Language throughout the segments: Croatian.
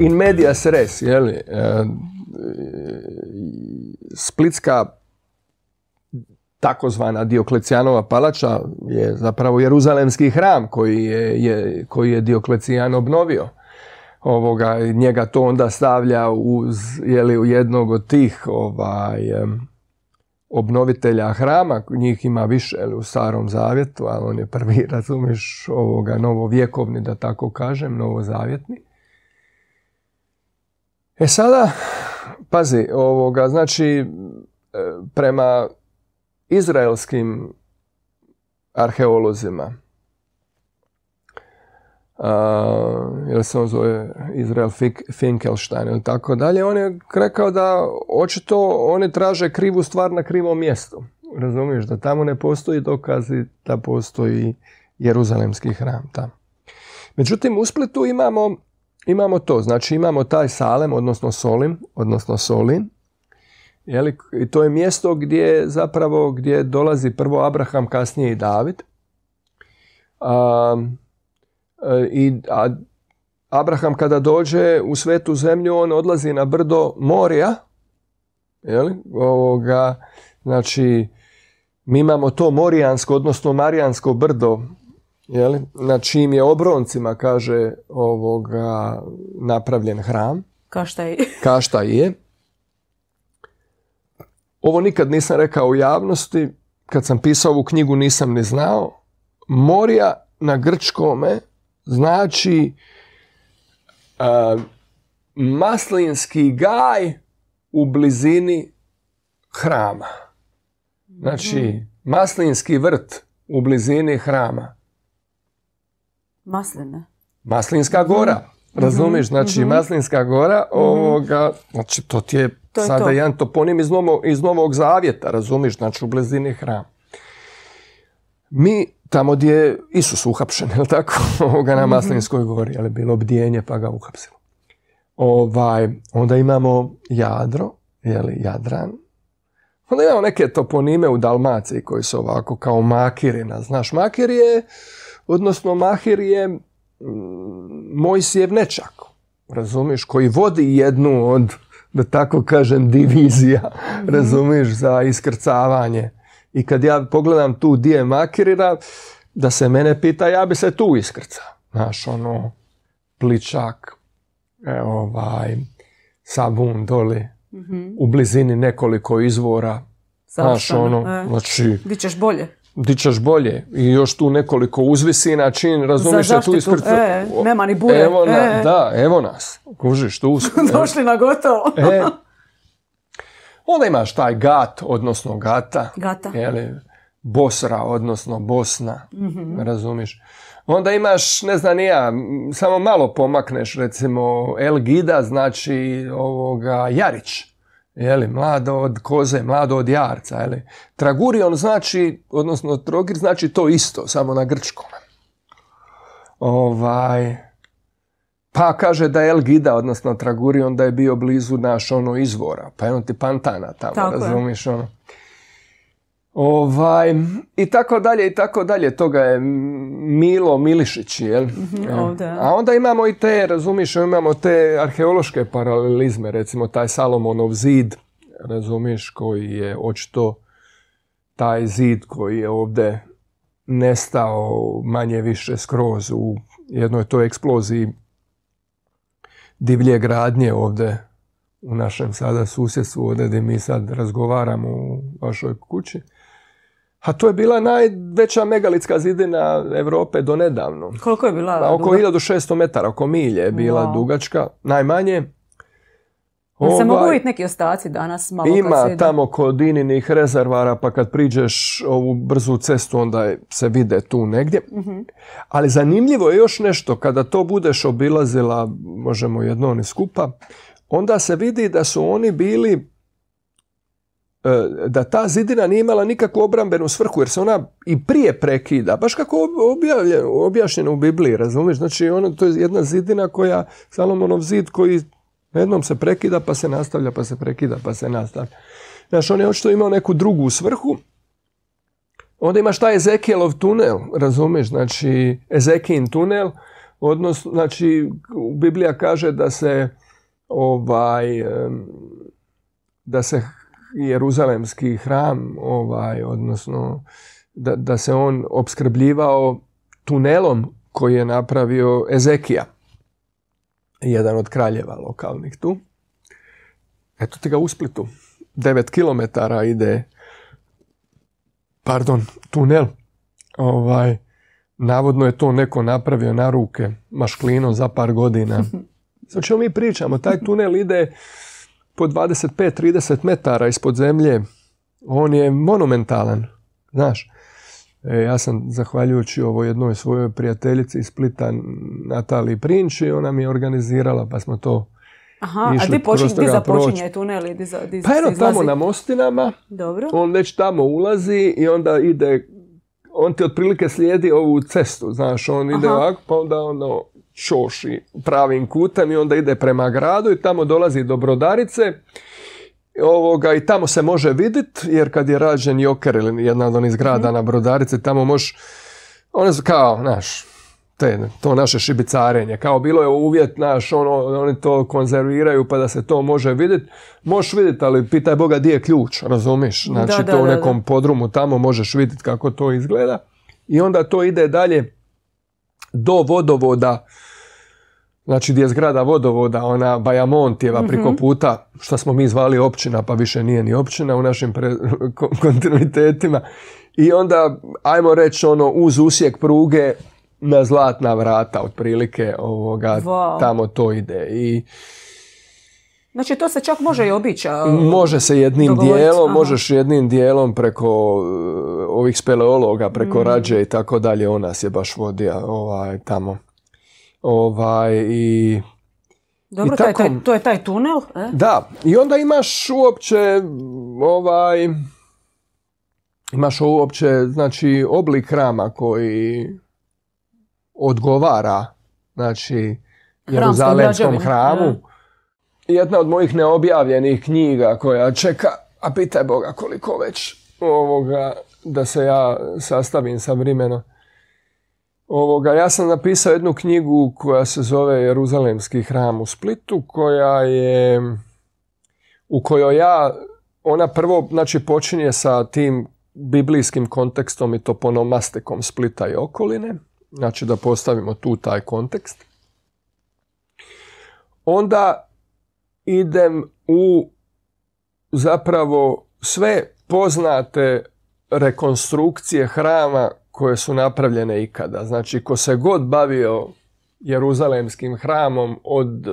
in medias res, jeli, eh, Splitska takozvana Dioklecijanova palača je zapravo Jeruzalemski hram koji je, je, koji je Dioklecijan obnovio. Ovoga, njega to onda stavlja uz, jeli, u jednog od tih ovaj, obnovitelja hrama, njih ima više u starom zavjetu, ali on je prvi, razumiš ovoga, novovjekovni, da tako kažem, novozavjetni. E sada, pazi, ovoga, znači, e, prema izraelskim arheolozima, jer se on zove Izrael Finkelstein ili tako dalje, on je rekao da očito oni traže krivu stvar na krivom mjestu. Razumiješ da tamo ne postoji dokazi da postoji Jeruzalemski hram tamo. Međutim, u Splitu imamo imamo to, znači imamo taj Salem, odnosno Solim, odnosno Solin, jeli, i to je mjesto gdje zapravo gdje dolazi prvo Abraham, kasnije i David. E, a, i, Abraham kada dođe u svetu zemlju, on odlazi na brdo Morija, jeli, ovoga, znači, mi imamo to morijansko, odnosno marijansko brdo jeli, na je obroncima, kaže, ovoga, napravljen hram. Kašta je. Kašta je. Ovo nikad nisam rekao u javnosti, kad sam pisao ovu knjigu nisam ni znao. Morija na grčkome znači maslinski gaj u blizini hrama. Znači, mm. maslinski vrt u blizini hrama. Masline. Maslinska gora. Mhm. Mhm. Razumiješ, znači mhm. Maslinska gora, ovoga, znači to ti je, sada jedan toponim iz Novog, Zavjeta, razumiješ, znači u blizini hram. Mi tamo gdje je Isus uhapšen, je tako, ovoga na Maslinskoj gori, ali bilo bdjenje pa ga uhapsilo. Ovaj, onda imamo Jadro, jeli Jadran, onda imamo neke toponime u Dalmaciji koji su ovako kao makirina, znaš, makir je odnosno Mahir je Mojsijev nečak, razumiješ, koji vodi jednu od, da tako kažem, divizija, mhm. razumiješ, za iskrcavanje. I kad ja pogledam tu di je Mahirira, da se mene pita, ja bi se tu iskrca. Znaš, ono, pličak, e, ovaj, sabun doli, mhm. u blizini nekoliko izvora. Znaš, ono, e. znači... Bićeš bolje ćeš bolje i još tu nekoliko uzvisi čin, razumiješ tu ispred... E, nema ni bure. Evo e. Da, evo nas. Kužiš, tu smo. Došli na gotovo. E. Onda imaš taj gat, odnosno gata. Gata. Bosra, odnosno Bosna. Mhm. Razumiješ? Onda imaš, ne znam ja, samo malo pomakneš, recimo Elgida, Gida, znači ovoga Jarić. Jeli, mlado od koze, mlado od jarca. Jeli. Tragurion znači, odnosno trogir znači to isto, samo na grčkom. Ovaj, pa kaže da je El odnosno Tragurion, da je bio blizu naš ono izvora, pa je ti pantana tamo, Tako ono. Ovaj, I tako dalje, i tako dalje. Toga je Milo Milišić, jel? Mhm, e, a onda imamo i te, razumiš, imamo te arheološke paralelizme, recimo taj Salomonov zid, razumiš, koji je očito taj zid koji je ovdje nestao manje više skroz u jednoj toj eksploziji divlje gradnje ovdje u našem sada susjedstvu, ovdje gdje mi sad razgovaramo u vašoj kući. A to je bila najveća megalitska zidina Europe do nedavno. Koliko je bila? Pa oko oko 1600 metara, oko milje je bila dugačka, najmanje. se mogu ovaj, vidjeti neki ostaci danas? Malo ima tamo kod ininih rezervara, pa kad priđeš ovu brzu cestu, onda se vide tu negdje. Mhm. Ali zanimljivo je još nešto, kada to budeš obilazila, možemo jedno oni skupa, onda se vidi da su oni bili E, da ta zidina nije imala nikakvu obrambenu svrhu jer se ona i prije prekida baš kako je objašnjeno u Bibliji razumiješ znači ono, to je jedna zidina koja Salomonov zid koji jednom se prekida pa se nastavlja pa se prekida pa se nastavlja znači on je očito imao neku drugu svrhu onda imaš taj Ezekielov tunel razumiješ znači Ezekin tunel odnosno znači Biblija kaže da se ovaj da se Jeruzalemski hram, ovaj, odnosno da, da se on opskrbljivao tunelom koji je napravio Ezekija, jedan od kraljeva lokalnih tu. Eto ti ga u Splitu. 9 km ide pardon, tunel. Ovaj, navodno je to neko napravio na ruke mašklino za par godina. čemu znači, mi pričamo, taj tunel ide po 25-30 metara ispod zemlje, on je monumentalan, znaš. E, ja sam, zahvaljujući ovoj jednoj svojoj prijateljici iz Splita, Nataliji Prinči, ona mi je organizirala, pa smo to Aha, išli a ti počinje di započinje tunel? pa tamo na Mostinama, Dobro. on već tamo ulazi i onda ide, on ti otprilike slijedi ovu cestu, znaš, on ide ovako, pa onda ono, šoši pravim kutem i onda ide prema gradu i tamo dolazi do brodarice ovoga, i tamo se može vidjeti jer kad je rađen Joker ili jedna od onih zgrada mhm. na brodarice, tamo možeš one su kao, znaš, te, to naše šibicarenje. Kao bilo je uvjet, naš, ono, oni to konzerviraju pa da se to može vidjeti. Možeš vidjeti, ali pitaj Boga gdje je ključ, razumiš? Znači to u nekom podrumu tamo možeš vidjeti kako to izgleda. I onda to ide dalje do vodovoda Znači gdje je zgrada vodovoda, ona Bajamontijeva mhm. priko puta, što smo mi zvali općina, pa više nije ni općina u našim kontinuitetima. I onda, ajmo reći, ono, uz usijek pruge na zlatna vrata, otprilike, ovoga, tamo to ide. I, Znači to se čak može i obića? Može se jednim dijelom, možeš jednim dijelom preko e, ovih speleologa, preko mhm. rađe i tako dalje, on nas je baš vodio ovaj, tamo. Ovaj, i, Dobro, taj, to je taj tunel. E? Da, i onda imaš uopće ovaj, imaš uopće znači, oblik hrama koji odgovara znači, Jeruzalemskom hramu. Jedna od mojih neobjavljenih knjiga koja čeka, a pitaj Boga koliko već ovoga, da se ja sastavim sa vremena. Ovoga, ja sam napisao jednu knjigu koja se zove Jeruzalemski hram u Splitu, koja je, u kojoj ja, ona prvo, znači počinje sa tim biblijskim kontekstom i toponomastikom Splita i okoline, znači da postavimo tu taj kontekst. Onda idem u zapravo sve poznate rekonstrukcije hrama koje su napravljene ikada. Znači, ko se god bavio Jeruzalemskim hramom od e,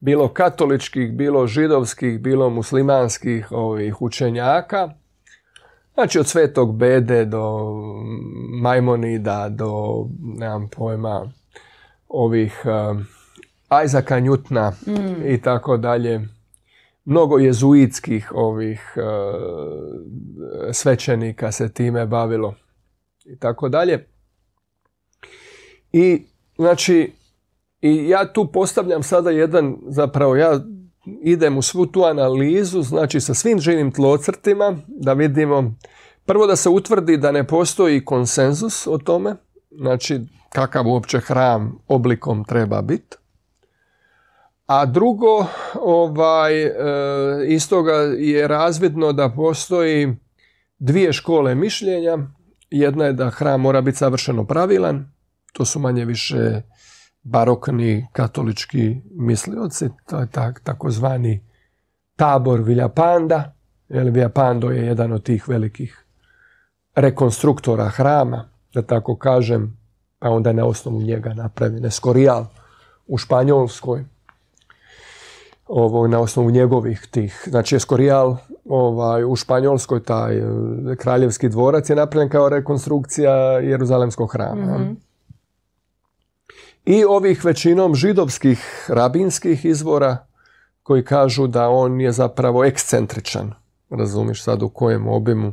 bilo katoličkih, bilo židovskih, bilo muslimanskih ovih učenjaka, znači od Svetog Bede do Majmonida, do, nemam pojma, ovih e, Ajzaka Njutna mm. i tako dalje. Mnogo jezuitskih ovih e, svećenika se time bavilo i tako dalje. I znači, i ja tu postavljam sada jedan, zapravo ja idem u svu tu analizu, znači sa svim živim tlocrtima, da vidimo, prvo da se utvrdi da ne postoji konsenzus o tome, znači kakav uopće hram oblikom treba biti. A drugo, ovaj, e, iz toga je razvidno da postoji dvije škole mišljenja, jedna je da hram mora biti savršeno pravilan, to su manje više barokni katolički mislioci, to je takozvani tabor Viljapanda, jer Viljapando je jedan od tih velikih rekonstruktora hrama, da tako kažem, pa onda na osnovu njega napravljen Eskorijal u Španjolskoj, ovo, na osnovu njegovih tih, znači Eskorijal ovaj, u Španjolskoj taj e, kraljevski dvorac je napravljen kao rekonstrukcija Jeruzalemskog hrama. Mhm. I ovih većinom židovskih rabinskih izvora koji kažu da on je zapravo ekscentričan. Razumiš sad u kojem obimu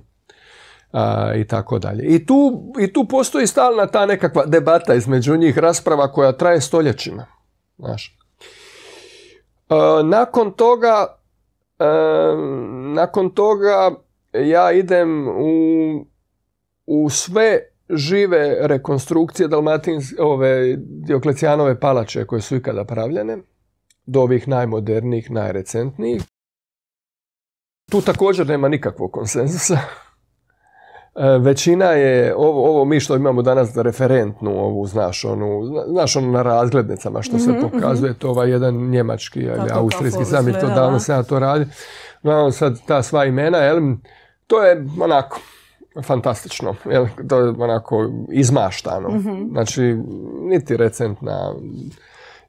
i tako dalje. I tu, I tu postoji stalna ta nekakva debata između njih, rasprava koja traje stoljećima. E, nakon toga nakon toga ja idem u, u sve žive rekonstrukcije dalmatinske ove Dioklecijanove palače koje su ikada pravljene, do ovih najmodernijih, najrecentnijih. Tu također nema nikakvog konsenzusa. E, većina je, ovo, ovo mi što imamo danas referentnu ovu, znaš, onu, znaš onu na razglednicama što se mhm, mhm. pokazuje, mm-hmm. to ovaj jedan njemački ili austrijski sam to davno se to radi. Uglavnom sad ta sva imena, jel, to je onako, fantastično, jel, to je onako izmaštano. Mhm. Znači, niti recentna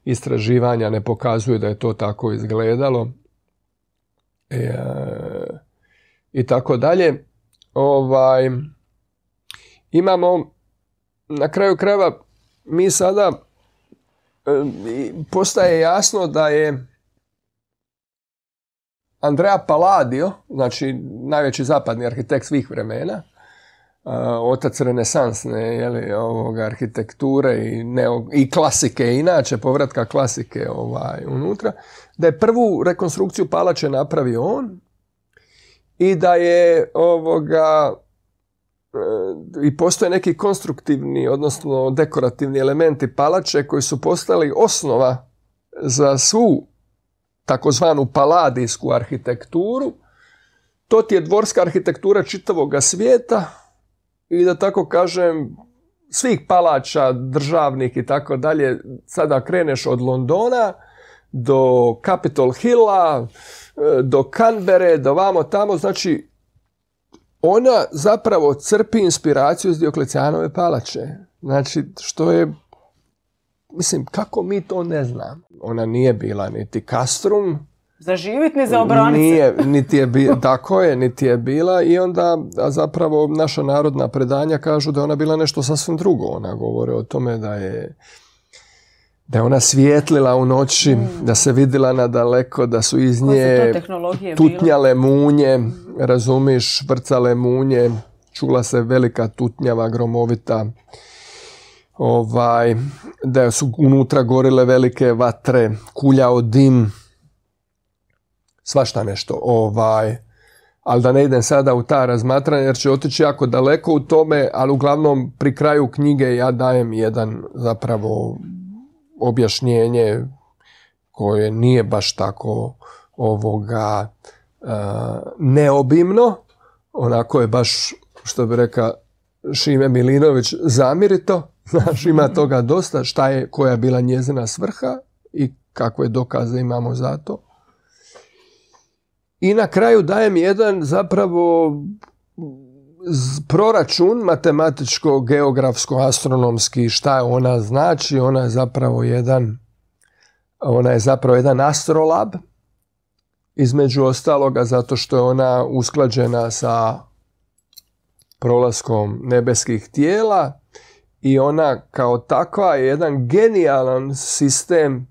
istraživanja ne pokazuju da je to tako izgledalo. E, e, I tako dalje. Ovaj, imamo na kraju krajeva mi sada e, postaje jasno da je Andrea Palladio, znači najveći zapadni arhitekt svih vremena, e, otac renesansne jeli, ovoga, arhitekture i, i klasike, inače povratka klasike ovaj, unutra, da je prvu rekonstrukciju palače napravio on, i da je ovoga e, i postoje neki konstruktivni, odnosno dekorativni elementi palače koji su postali osnova za svu takozvanu paladijsku arhitekturu. To ti je dvorska arhitektura čitavoga svijeta i da tako kažem svih palača, državnih i tako dalje. Sada kreneš od Londona, do Capitol Hilla, e, do Kanbere, do vamo tamo, znači ona zapravo crpi inspiraciju iz Dioklecijanove palače. Znači, što je, mislim, kako mi to ne znam. Ona nije bila niti kastrum. Za živit, ni za obronice. Nije, niti je bila, tako je, niti je bila i onda zapravo naša narodna predanja kažu da je ona bila nešto sasvim drugo. Ona govore o tome da je da je ona svijetlila u noći, mm. da se vidjela na daleko, da su iz nje tutnjale munje, razumiš, vrcale munje, čula se velika tutnjava, gromovita, ovaj, da su unutra gorile velike vatre, kuljao dim, svašta nešto, ovaj, ali da ne idem sada u ta razmatranja jer će otići jako daleko u tome, ali uglavnom pri kraju knjige ja dajem jedan zapravo objašnjenje koje nije baš tako ovoga e, neobimno, onako je baš, što bi reka Šime Milinović, zamirito, znaš, ima toga dosta, šta je, koja je bila njezina svrha i kakve dokaze imamo za to. I na kraju dajem jedan zapravo proračun matematičko, geografsko, astronomski, šta ona znači, ona je zapravo jedan ona je zapravo jedan astrolab između ostaloga zato što je ona usklađena sa prolaskom nebeskih tijela i ona kao takva je jedan genijalan sistem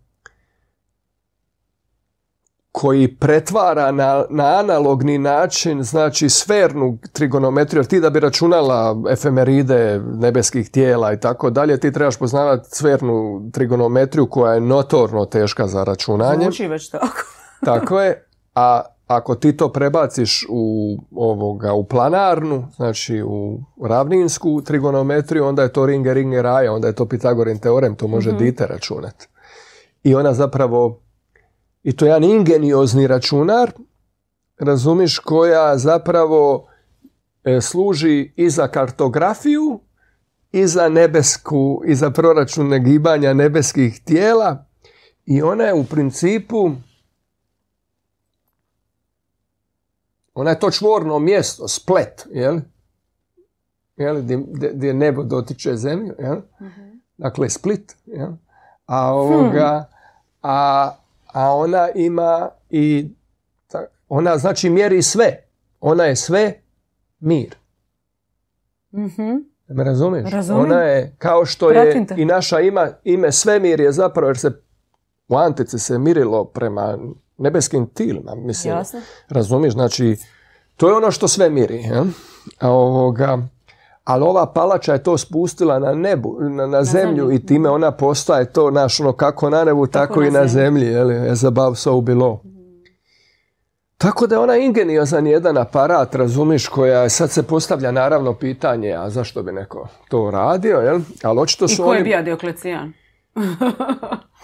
koji pretvara na, na analogni način znači sfernu trigonometriju jer ti da bi računala efemeride nebeskih tijela i tako dalje ti trebaš poznavati sfernu trigonometriju koja je notorno teška za računanje zvuči već tako tako je a ako ti to prebaciš u ovoga u planarnu znači u ravninsku trigonometriju onda je to ringe ringe raja onda je to Pitagorin teorem to može mm dite računati i ona zapravo i to je jedan ingeniozni računar, razumiš, koja zapravo e, služi i za kartografiju i za nebesku, i za proračun gibanja nebeskih tijela i ona je u principu ona je to čvorno mjesto, splet, jel? jel? Gdje, gdje nebo dotiče zemlju, jel? Mhm. Dakle, split, jel? A ovoga, hm. a a ona ima i, ona znači mjeri sve. Ona je sve mir. Mm-hmm. Me Ona je, kao što je i naša ima, ime svemir je zapravo, jer se u Antici se mirilo prema nebeskim tilima, mislim. Jasne. Razumiješ? Znači, to je ono što sve miri. Ja? A ovoga, ali ova palača je to spustila na nebu, na, na zemlju i time ona postaje to naš ono kako na nebu, tako, i na zemlji, je li, above so below. Mhm. Tako da je ona ingeniozan jedan aparat, razumiš, koja sad se postavlja naravno pitanje, a zašto bi neko to radio, jel? Ali očito su I ko je bio Dioklecijan?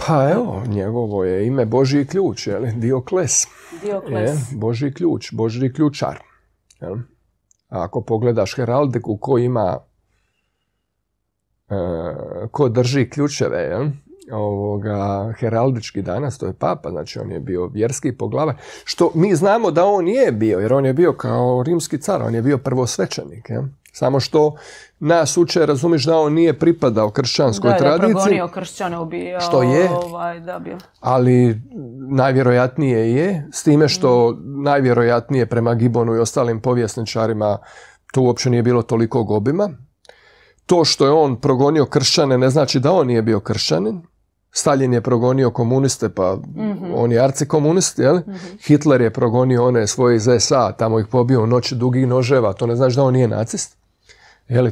pa evo, njegovo je ime Božji ključ, jel? Diokles. Diokles. Je, Božji ključ, Božji ključar. Ako pogledaš heraldiku ko ima, e, ko drži ključeve, je, ovoga, heraldički danas, to je papa, znači on je bio vjerski poglava. što mi znamo da on nije bio, jer on je bio kao rimski car, on je bio prvosvečenik. Je? Samo što nas uče, razumiješ da on nije pripadao kršćanskoj da, tradiciji. Da, progonio kršćane, ubijao. Što je, ovaj, ali najvjerojatnije je, s time što najvjerojatnije prema Gibonu i ostalim povjesničarima to uopće nije bilo toliko gobima. To što je on progonio kršćane ne znači da on nije bio kršćanin. Stalin je progonio komuniste, pa mhm. on je arcikomunist, jel? Mhm. Hitler je progonio one svoje iz SA, tamo ih pobio u noći dugih noževa, to ne znači da on nije nacist.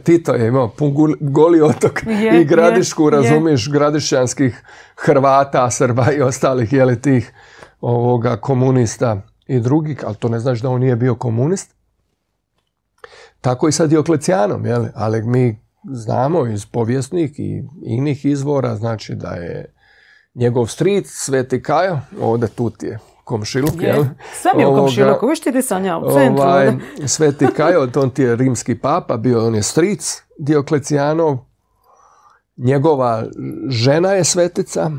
Tito je imao pun goli otok i gradišku, je, razumiješ, gradišćanskih Hrvata, Srba i ostalih, jel, tih ovoga, komunista i drugih, ali to ne znaš da on nije bio komunist. Tako i sa Dioklecijanom, jel, ali mi znamo iz povijesnih i inih izvora, znači da je njegov stric, Sveti Kajo, ovdje tu je, komšiluk, je, jel? Sve mi u komšiluku, ti u centru. Ovaj, Sveti Kajot, on ti je rimski papa, bio on je stric Dioklecijanov. Njegova žena je svetica,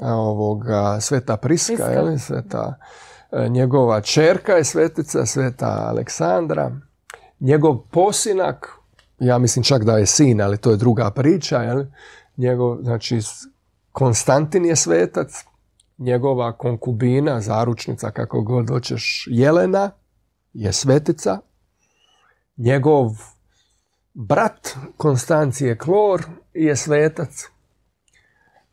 ovoga, sveta Priska, Jel? sveta e, njegova čerka je svetica, sveta Aleksandra. Njegov posinak, ja mislim čak da je sin, ali to je druga priča, jel? njegov, znači, Konstantin je svetac, njegova konkubina, zaručnica, kako god hoćeš, Jelena, je svetica. Njegov brat, Konstancije Klor, je svetac.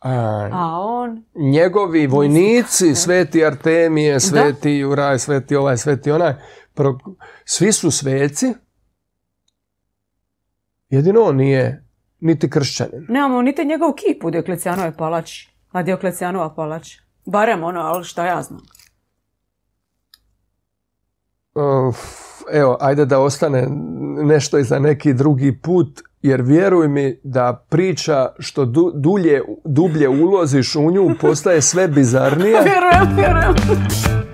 A, on? Njegovi vojnici, sveti Artemije, sveti da? Juraj, sveti ovaj, sveti onaj, pro, svi su sveci, jedino on nije niti kršćanin. Nemamo niti njegov kip u palač, palači. A Dioklecijanova palača? Barem ono, ali šta ja znam. Evo, ajde da ostane nešto i za neki drugi put, jer vjeruj mi da priča što dulje, dublje uloziš u nju postaje sve bizarnije vjerujem, vjerujem.